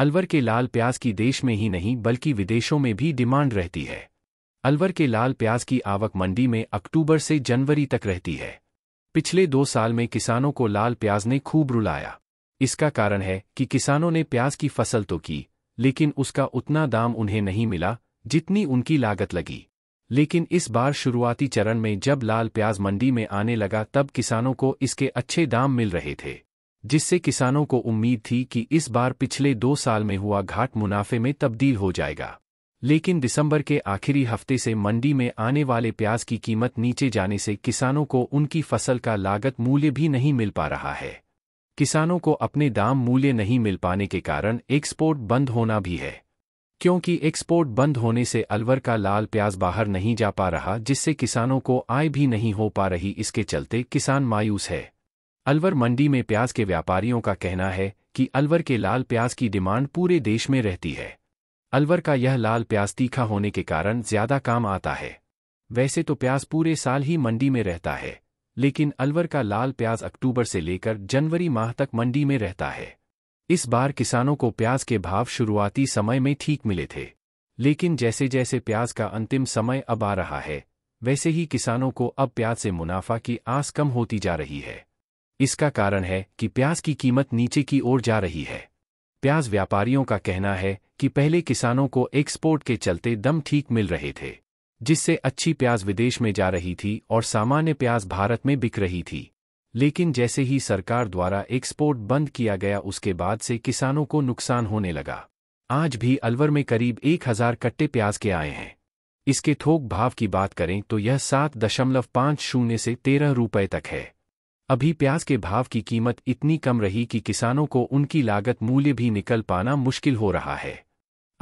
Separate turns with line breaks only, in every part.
अलवर के लाल प्याज की देश में ही नहीं बल्कि विदेशों में भी डिमांड रहती है अलवर के लाल प्याज की आवक मंडी में अक्टूबर से जनवरी तक रहती है पिछले दो साल में किसानों को लाल प्याज ने खूब रुलाया इसका कारण है कि किसानों ने प्याज की फसल तो की लेकिन उसका उतना दाम उन्हें नहीं मिला जितनी उनकी लागत लगी लेकिन इस बार शुरुआती चरण में जब लाल प्याज मंडी में आने लगा तब किसानों को इसके अच्छे दाम मिल रहे थे जिससे किसानों को उम्मीद थी कि इस बार पिछले दो साल में हुआ घाट मुनाफे में तब्दील हो जाएगा लेकिन दिसंबर के आखिरी हफ्ते से मंडी में आने वाले प्याज की कीमत नीचे जाने से किसानों को उनकी फसल का लागत मूल्य भी नहीं मिल पा रहा है किसानों को अपने दाम मूल्य नहीं मिल पाने के कारण एक्सपोर्ट बंद होना भी है क्योंकि एक्सपोर्ट बंद होने से अलवर का लाल प्याज बाहर नहीं जा पा रहा जिससे किसानों को आय भी नहीं हो पा रही इसके चलते किसान मायूस है अलवर मंडी में प्याज के व्यापारियों का कहना है कि अलवर के लाल प्याज की डिमांड पूरे देश में रहती है अलवर का यह लाल प्याज तीखा होने के कारण ज्यादा काम आता है वैसे तो प्याज पूरे साल ही मंडी में रहता है लेकिन अलवर का लाल प्याज अक्टूबर से लेकर जनवरी माह तक मंडी में रहता है इस बार किसानों को प्याज के भाव शुरुआती समय में ठीक मिले थे लेकिन जैसे जैसे प्याज का अंतिम समय अब आ रहा है वैसे ही किसानों को अब प्याज से मुनाफा की आस कम होती जा रही है इसका कारण है कि प्याज की कीमत नीचे की ओर जा रही है प्याज व्यापारियों का कहना है कि पहले किसानों को एक्सपोर्ट के चलते दम ठीक मिल रहे थे जिससे अच्छी प्याज विदेश में जा रही थी और सामान्य प्याज भारत में बिक रही थी लेकिन जैसे ही सरकार द्वारा एक्सपोर्ट बंद किया गया उसके बाद से किसानों को नुकसान होने लगा आज भी अलवर में करीब एक हजार कट्टे प्याज के आए हैं इसके थोक भाव की बात करें तो यह सात दशमलव पाँच शून्य से तेरह रुपये तक है अभी प्याज के भाव की कीमत इतनी कम रही कि किसानों को उनकी लागत मूल्य भी निकल पाना मुश्किल हो रहा है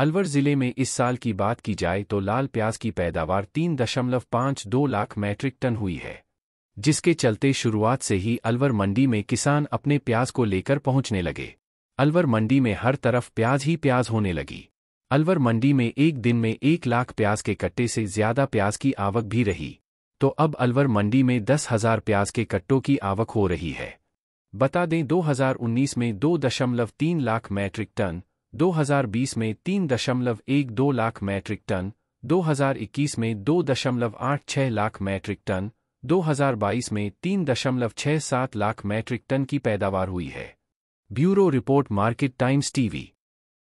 अलवर जिले में इस साल की बात की जाए तो लाल प्याज की पैदावार तीन दशमलव पाँच दो लाख मैट्रिक टन हुई है जिसके चलते शुरुआत से ही अलवर मंडी में किसान अपने प्याज को लेकर पहुंचने लगे अलवर मंडी में हर तरफ प्याज ही प्याज होने लगी अलवर मंडी में एक दिन में एक लाख प्याज के कट्टे से ज्यादा प्याज की आवक भी रही तो अब अलवर मंडी में दस हजार प्याज के कट्टों की आवक हो रही है बता दें 2019 में दो दशमलव तीन लाख मैट्रिक टन 2020 में तीन दशमलव एक दो लाख मैट्रिक टन 2021 में दो दशमलव आठ लाख मैट्रिक टन 2022 में तीन दशमलव सात लाख मैट्रिक टन की पैदावार हुई है bureau report market times TV